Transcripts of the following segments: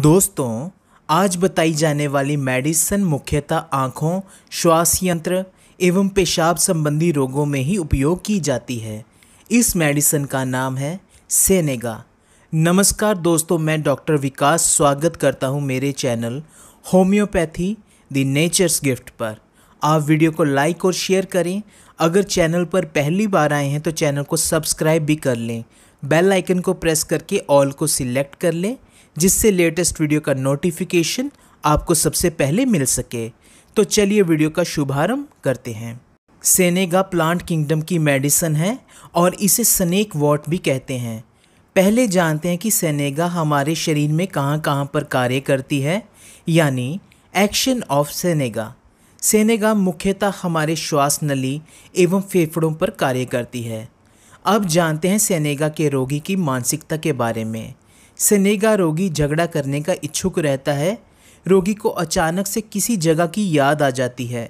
दोस्तों आज बताई जाने वाली मेडिसिन मुख्यतः आँखों श्वास यंत्र एवं पेशाब संबंधी रोगों में ही उपयोग की जाती है इस मेडिसिन का नाम है सेनेगा नमस्कार दोस्तों मैं डॉक्टर विकास स्वागत करता हूं मेरे channel homoeopathy the nature's gift पर आप वीडियो को लाइक और शेयर करें अगर चैनल पर पहली बार आए हैं तो चैनल को सब्सक्राइब भी कर लें बेल आइकन को प्रेस करके ऑल को सिलेक्ट कर लें जिससे लेटेस्ट वीडियो का नोटिफिकेशन आपको सबसे पहले मिल सके तो चलिए वीडियो का शुभारंभ करते हैं सेनेगा प्लांट किंगडम की मेडिसन है और इसे स्नेक वॉट भी कहते हैं पहले जानते हैं कि सेनेगा हमारे शरीर में कहाँ कहाँ पर कार्य करती है यानी एक्शन ऑफ सेनेगा सेनेगा मुख्यतः हमारे श्वास नली एवं फेफड़ों पर कार्य करती है अब जानते हैं सेनेगा के रोगी की मानसिकता के बारे में सनेगा रोगी झगड़ा करने का इच्छुक रहता है रोगी को अचानक से किसी जगह की याद आ जाती है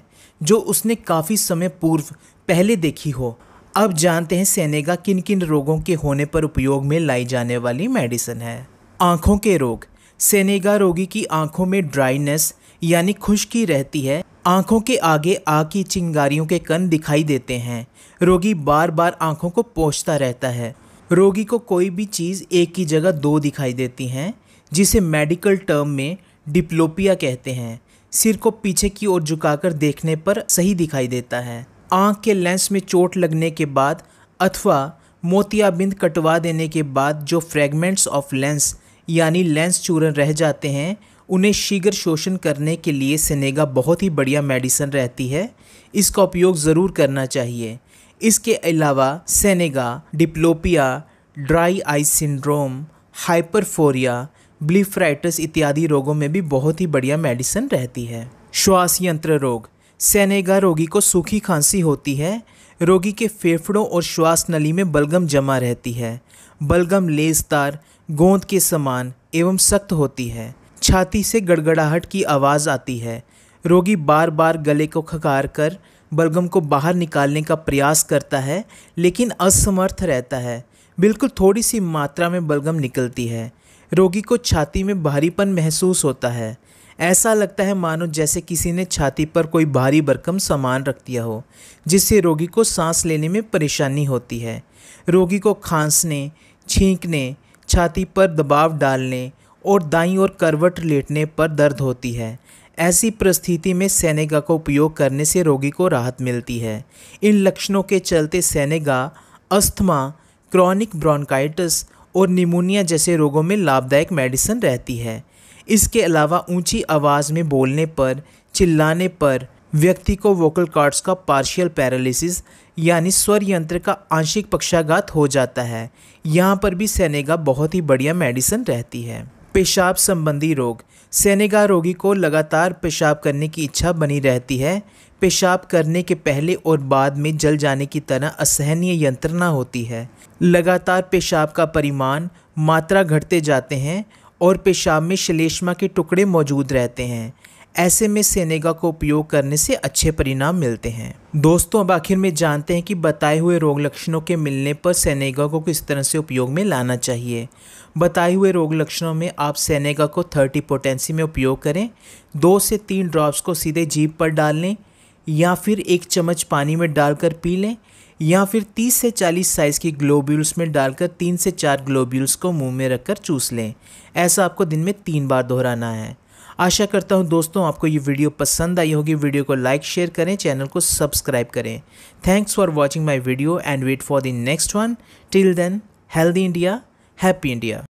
जो उसने काफ़ी समय पूर्व पहले देखी हो अब जानते हैं सेनेगा किन किन रोगों के होने पर उपयोग में लाई जाने वाली मेडिसिन है आँखों के रोग सेनेगा रोगी की आँखों में ड्राइनेस यानी खुश्की रहती है आँखों के आगे आग की चिंगारियों के कन दिखाई देते हैं रोगी बार बार आँखों को पोछता रहता है रोगी को कोई भी चीज़ एक ही जगह दो दिखाई देती हैं जिसे मेडिकल टर्म में डिप्लोपिया कहते हैं सिर को पीछे की ओर झुकाकर देखने पर सही दिखाई देता है आँख के लेंस में चोट लगने के बाद अथवा मोतियाबिंद कटवा देने के बाद जो फ्रेगमेंट्स ऑफ लेंस यानी लेंस चूरन रह जाते हैं उन्हें शीघ्र शोषण करने के लिए सनेगा बहुत ही बढ़िया मेडिसन रहती है इसका उपयोग ज़रूर करना चाहिए इसके अलावा senega diplopia dry eye syndrome hyperphoria blepharitis इत्यादि रोगों में भी बहुत ही बढ़िया मेडिसिन रहती है श्वास यंत्र रोग सेनेगा रोगी को सूखी खांसी होती है रोगी के फेफड़ों और श्वास नली में बलगम जमा रहती है बलगम लेसदार गोंद के समान एवं सख्त होती है छाती से गड़गड़ाहट की आवाज़ आती है रोगी बार बार गले को खकार कर बलगम को बाहर निकालने का प्रयास करता है लेकिन असमर्थ रहता है बिल्कुल थोड़ी सी मात्रा में बलगम निकलती है रोगी को छाती में भारीपन महसूस होता है ऐसा लगता है मानो जैसे किसी ने छाती पर कोई भारी बरकम सामान रख दिया हो जिससे रोगी को सांस लेने में परेशानी होती है रोगी को खांसने छींकने छाती पर दबाव डालने और दाई और करवट लेटने पर दर्द होती है ऐसी परिस्थिति में सेनेगा का उपयोग करने से रोगी को राहत मिलती है इन लक्षणों के चलते सैनेगा अस्थमा क्रॉनिक ब्रोंकाइटिस और निमोनिया जैसे रोगों में लाभदायक मेडिसिन रहती है इसके अलावा ऊंची आवाज़ में बोलने पर चिल्लाने पर व्यक्ति को वोकल कार्ड्स का पार्शियल पैरालिसिस यानी स्वर यंत्र का आंशिक पक्षाघात हो जाता है यहाँ पर भी सैनेगा बहुत ही बढ़िया मेडिसिन रहती है पेशाब संबंधी रोग सेनेगा रोगी को लगातार पेशाब करने की इच्छा बनी रहती है पेशाब करने के पहले और बाद में जल जाने की तरह असहनीय यंत्रणा होती है लगातार पेशाब का परिमाण मात्रा घटते जाते हैं और पेशाब में श्लेष्मा के टुकड़े मौजूद रहते हैं ऐसे में सेनेगा को उपयोग करने से अच्छे परिणाम मिलते हैं दोस्तों अब आखिर में जानते हैं कि बताए हुए रोग लक्षणों के मिलने पर सेनेगा को किस तरह से उपयोग में लाना चाहिए बताए हुए रोग लक्षणों में आप सेनेगा को थर्टी पोटेंसी में उपयोग करें दो से तीन ड्रॉप्स को सीधे जीप पर डाल लें या फिर एक चम्मच पानी में डालकर पी लें या फिर 30 से 40 साइज़ की ग्लोब्यूल्स में डालकर तीन से चार ग्लोब्यूल्स को मुंह में रखकर चूस लें ऐसा आपको दिन में तीन बार दोहराना है आशा करता हूँ दोस्तों आपको ये वीडियो पसंद आई होगी वीडियो को लाइक शेयर करें चैनल को सब्सक्राइब करें thanks for watching my video and wait for the next one till then healthy India happy India